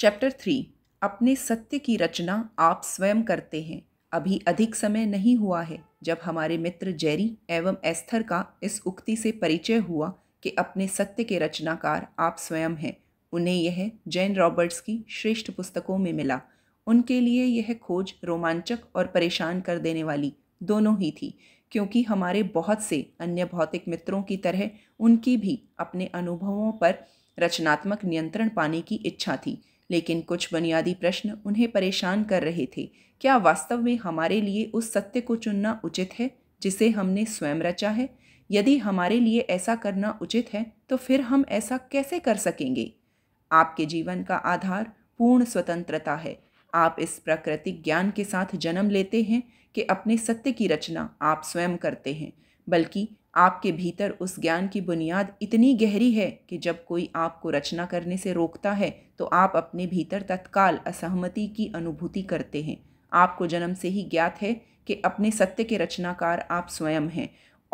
chapter three अपने सत्य की रचना आप स्वयं करते हैं अभी अधिक समय नहीं हुआ है जब हमारे मित्र जेरी एवं एस्थर का इस उक्ति से परिचय हुआ कि अपने सत्य के रचनाकार आप स्वयं हैं उन्हें यह जैन रॉबर्ट्स की श्रेष्ठ पुस्तकों में मिला उनके लिए यह खोज रोमांचक और परेशान कर देने वाली दोनों ही थी क्योंकि हमारे बहुत से अन्य भौतिक मित्रों की तरह उनकी भी अपने अनुभवों पर रचनात्मक नियंत्रण पाने की इच्छा थी लेकिन कुछ बुनियादी प्रश्न उन्हें परेशान कर रहे थे क्या वास्तव में हमारे लिए उस सत्य को चुनना उचित है जिसे हमने स्वयं रचा है यदि हमारे लिए ऐसा करना उचित है तो फिर हम ऐसा कैसे कर सकेंगे आपके जीवन का आधार पूर्ण स्वतंत्रता है आप इस प्राकृतिक ज्ञान के साथ जन्म लेते हैं कि अपने सत्य की रचना आप स्वयं करते हैं बल्कि आपके भीतर उस ज्ञान की बुनियाद इतनी गहरी है कि जब कोई आपको रचना करने से रोकता है तो आप अपने भीतर तत्काल असहमति की अनुभूति करते हैं आपको जन्म से ही ज्ञात है कि अपने सत्य के रचनाकार आप स्वयं हैं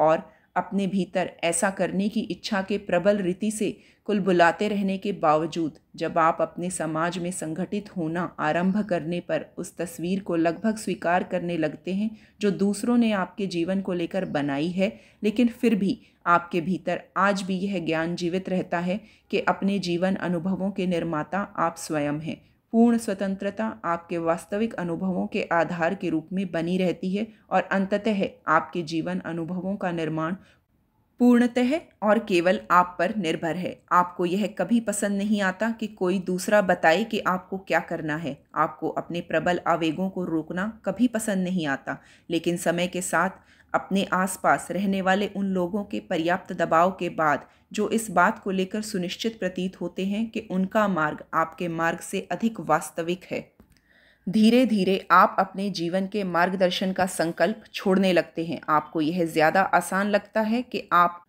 और अपने भीतर ऐसा करने की इच्छा के प्रबल रीति से कुल बुलाते रहने के बावजूद जब आप अपने समाज में संगठित होना आरंभ करने पर उस तस्वीर को लगभग स्वीकार करने लगते हैं जो दूसरों ने आपके जीवन को लेकर बनाई है लेकिन फिर भी आपके भीतर आज भी यह ज्ञान जीवित रहता है कि अपने जीवन अनुभवों के निर्माता आप स्वयं हैं पूर्ण स्वतंत्रता आपके वास्तविक अनुभवों के आधार के रूप में बनी रहती है और अंततः आपके जीवन अनुभवों का निर्माण पूर्णतः और केवल आप पर निर्भर है आपको यह कभी पसंद नहीं आता कि कोई दूसरा बताए कि आपको क्या करना है आपको अपने प्रबल आवेगों को रोकना कभी पसंद नहीं आता लेकिन समय के साथ अपने आसपास रहने वाले उन लोगों के पर्याप्त दबाव के बाद जो इस बात को लेकर सुनिश्चित प्रतीत होते हैं कि उनका मार्ग आपके मार्ग से अधिक वास्तविक है धीरे धीरे आप अपने जीवन के मार्गदर्शन का संकल्प छोड़ने लगते हैं आपको यह ज़्यादा आसान लगता है कि आप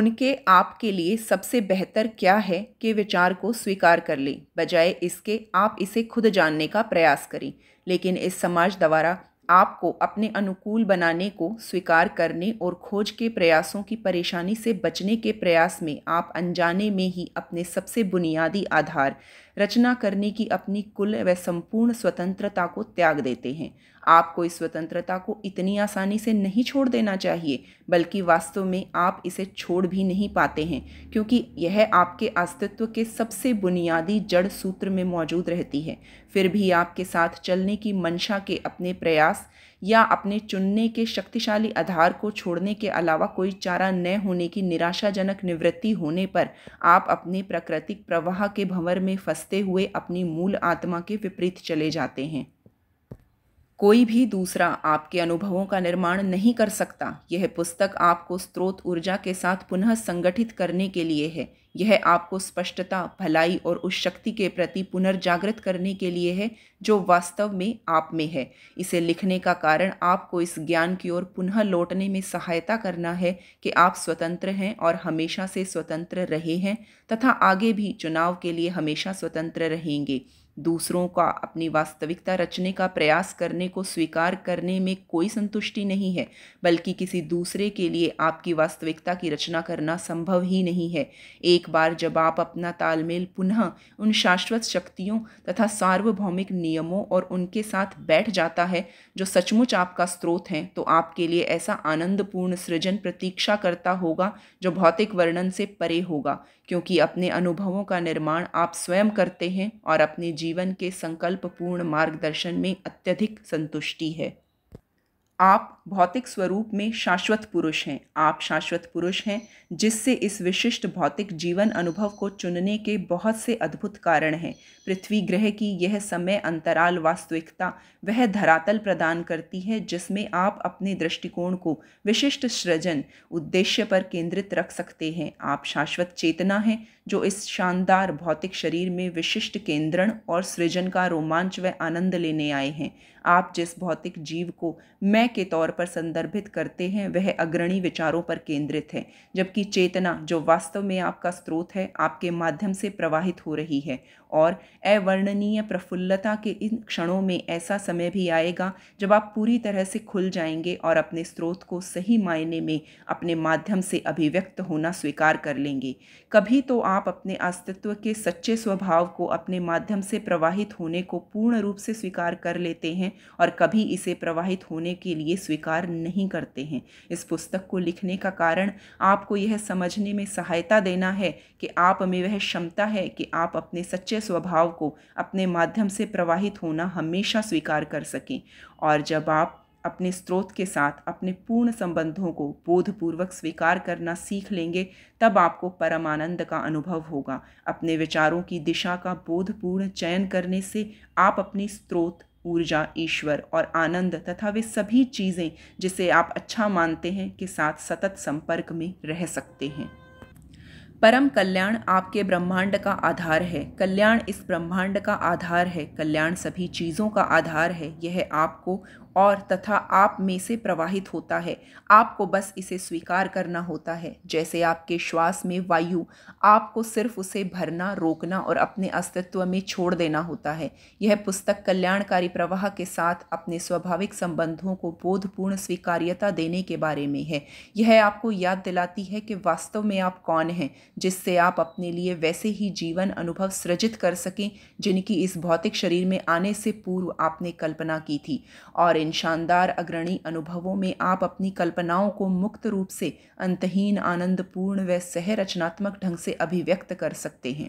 उनके आपके लिए सबसे बेहतर क्या है के विचार को स्वीकार कर लें बजाय इसके आप इसे खुद जानने का प्रयास करें लेकिन इस समाज द्वारा आपको अपने अनुकूल बनाने को स्वीकार करने और खोज के प्रयासों की परेशानी से बचने के प्रयास में आप अनजाने में ही अपने सबसे बुनियादी आधार रचना करने की अपनी कुल व संपूर्ण स्वतंत्रता को त्याग देते हैं आपको इस स्वतंत्रता को इतनी आसानी से नहीं छोड़ देना चाहिए बल्कि वास्तव में आप इसे छोड़ भी नहीं पाते हैं क्योंकि यह आपके अस्तित्व के सबसे बुनियादी जड़ सूत्र में मौजूद रहती है फिर भी आपके साथ चलने की मंशा के अपने प्रयास प्रयास या अपने चुनने के शक्तिशाली आधार को छोड़ने के अलावा कोई चारा न होने की निराशाजनक निवृत्ति होने पर आप अपने प्राकृतिक प्रवाह के भंवर में फंसते हुए अपनी मूल आत्मा के विपरीत चले जाते हैं कोई भी दूसरा आपके अनुभवों का निर्माण नहीं कर सकता यह पुस्तक आपको स्रोत ऊर्जा के साथ पुनः संगठित करने के लिए है यह आपको स्पष्टता भलाई और उस शक्ति के प्रति पुनर्जागृत करने के लिए है जो वास्तव में आप में है इसे लिखने का कारण आपको इस ज्ञान की ओर पुनः लौटने में सहायता करना है कि आप स्वतंत्र हैं और हमेशा से स्वतंत्र रहे हैं तथा आगे भी चुनाव के लिए हमेशा स्वतंत्र रहेंगे दूसरों का अपनी वास्तविकता रचने का प्रयास करने को स्वीकार करने में कोई संतुष्टि नहीं है बल्कि किसी दूसरे के लिए आपकी वास्तविकता की रचना करना संभव ही नहीं है एक बार जब आप अपना तालमेल पुनः उन शाश्वत शक्तियों तथा सार्वभौमिक नियमों और उनके साथ बैठ जाता है जो सचमुच आपका स्रोत हैं तो आपके लिए ऐसा आनंदपूर्ण सृजन प्रतीक्षा करता होगा जो भौतिक वर्णन से परे होगा क्योंकि अपने अनुभवों का निर्माण आप स्वयं करते हैं और अपने जीवन के संकल्प पूर्ण मार्गदर्शन में अत्यधिक संतुष्टि है आप भौतिक स्वरूप में शाश्वत पुरुष हैं आप शाश्वत पुरुष हैं जिससे इस विशिष्ट भौतिक जीवन अनुभव को चुनने के बहुत से अद्भुत कारण हैं पृथ्वी ग्रह की यह समय अंतराल वास्तविकता वह धरातल प्रदान करती है जिसमें आप अपने दृष्टिकोण को विशिष्ट सृजन उद्देश्य पर केंद्रित रख सकते हैं आप शाश्वत चेतना हैं जो इस शानदार भौतिक शरीर में विशिष्ट केंद्रण और सृजन का रोमांच व आनंद लेने आए हैं आप जिस भौतिक जीव को मैं के तौर पर संदर्भित करते हैं वह अग्रणी विचारों पर केंद्रित है जबकि चेतना जो वास्तव में आपका स्रोत है आपके माध्यम से प्रवाहित हो रही है और अवर्णनीय प्रफुल्लता के इन क्षणों में ऐसा समय भी आएगा जब आप पूरी तरह से खुल जाएंगे और अपने स्रोत को सही मायने में अपने माध्यम से अभिव्यक्त होना स्वीकार कर लेंगे कभी तो आप आप अपने अस्तित्व के सच्चे स्वभाव को अपने माध्यम से प्रवाहित होने को पूर्ण रूप से स्वीकार कर लेते हैं और कभी इसे प्रवाहित होने के लिए स्वीकार नहीं करते हैं इस पुस्तक को लिखने का कारण आपको यह समझने में सहायता देना है कि आप में वह क्षमता है कि आप अपने सच्चे स्वभाव को अपने माध्यम से प्रवाहित होना हमेशा स्वीकार कर सकें और जब आप अपने स्रोत के साथ अपने पूर्ण संबंधों को बोधपूर्वक स्वीकार करना सीख लेंगे तब आपको परमानंद का अनुभव होगा अपने विचारों की दिशा का बोधपूर्ण चयन करने से आप अपने स्रोत ऊर्जा ईश्वर और आनंद तथा वे सभी चीज़ें जिसे आप अच्छा मानते हैं के साथ सतत संपर्क में रह सकते हैं परम कल्याण आपके ब्रह्मांड का आधार है कल्याण इस ब्रह्मांड का आधार है कल्याण सभी चीज़ों का आधार है यह आपको और तथा आप में से प्रवाहित होता है आपको बस इसे स्वीकार करना होता है जैसे आपके श्वास में वायु आपको सिर्फ उसे भरना रोकना और अपने अस्तित्व में छोड़ देना होता है यह पुस्तक कल्याणकारी प्रवाह के साथ अपने स्वाभाविक संबंधों को बोधपूर्ण स्वीकार्यता देने के बारे में है यह आपको याद दिलाती है कि वास्तव में आप कौन हैं जिससे आप अपने लिए वैसे ही जीवन अनुभव सृजित कर सकें जिनकी इस भौतिक शरीर में आने से पूर्व आपने कल्पना की थी और इन शानदार अग्रणी अनुभवों में आप अपनी कल्पनाओं को मुक्त रूप से अंतहीन आनंदपूर्ण व सह रचनात्मक ढंग से अभिव्यक्त कर सकते हैं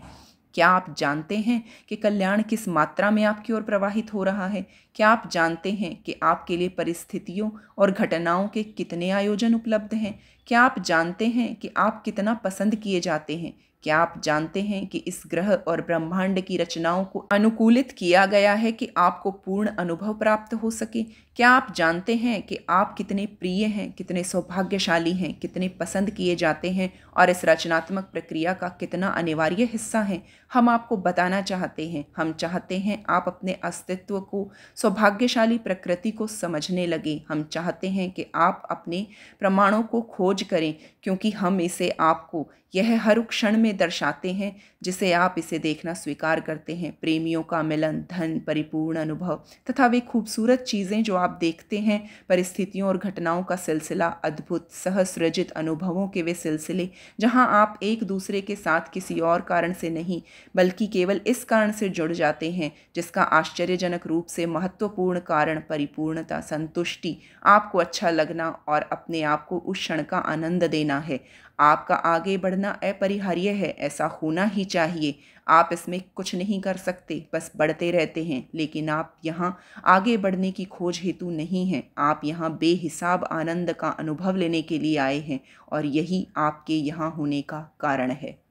क्या आप जानते हैं कि कल्याण किस मात्रा में आपकी ओर प्रवाहित हो रहा है क्या आप जानते हैं कि आपके लिए परिस्थितियों और घटनाओं के कितने आयोजन उपलब्ध हैं क्या आप जानते हैं कि आप कितना पसंद किए जाते हैं क्या आप जानते हैं कि इस ग्रह और ब्रह्मांड की रचनाओं को अनुकूलित किया गया है कि आपको पूर्ण अनुभव प्राप्त हो सके क्या आप जानते हैं कि आप कितने प्रिय हैं कितने सौभाग्यशाली हैं कितने पसंद किए जाते हैं और इस रचनात्मक प्रक्रिया का कितना अनिवार्य हिस्सा हैं हम आपको बताना चाहते हैं हम चाहते हैं आप अपने अस्तित्व को सौभाग्यशाली प्रकृति को समझने लगे हम चाहते हैं कि आप अपने प्रमाणों को खोज करें क्योंकि हम इसे आपको यह हर क्षण में दर्शाते हैं जिसे आप इसे देखना स्वीकार करते हैं प्रेमियों का मिलन धन परिपूर्ण अनुभव तथा वे खूबसूरत चीज़ें जो आप देखते हैं परिस्थितियों और घटनाओं का सिलसिला अद्भुत सहसृजित अनुभवों के वे सिलसिले जहाँ आप एक दूसरे के साथ किसी और कारण से नहीं बल्कि केवल इस कारण से जुड़ जाते हैं जिसका आश्चर्यजनक रूप से महत्वपूर्ण कारण परिपूर्णता संतुष्टि आपको अच्छा लगना और अपने आप को उस क्षण का आनंद देना है आपका आगे बढ़ना अपरिहार्य है है ऐसा होना ही चाहिए आप इसमें कुछ नहीं कर सकते बस बढ़ते रहते हैं लेकिन आप यहाँ आगे बढ़ने की खोज हेतु नहीं हैं आप यहाँ बेहिसाब आनंद का अनुभव लेने के लिए आए हैं और यही आपके यहाँ होने का कारण है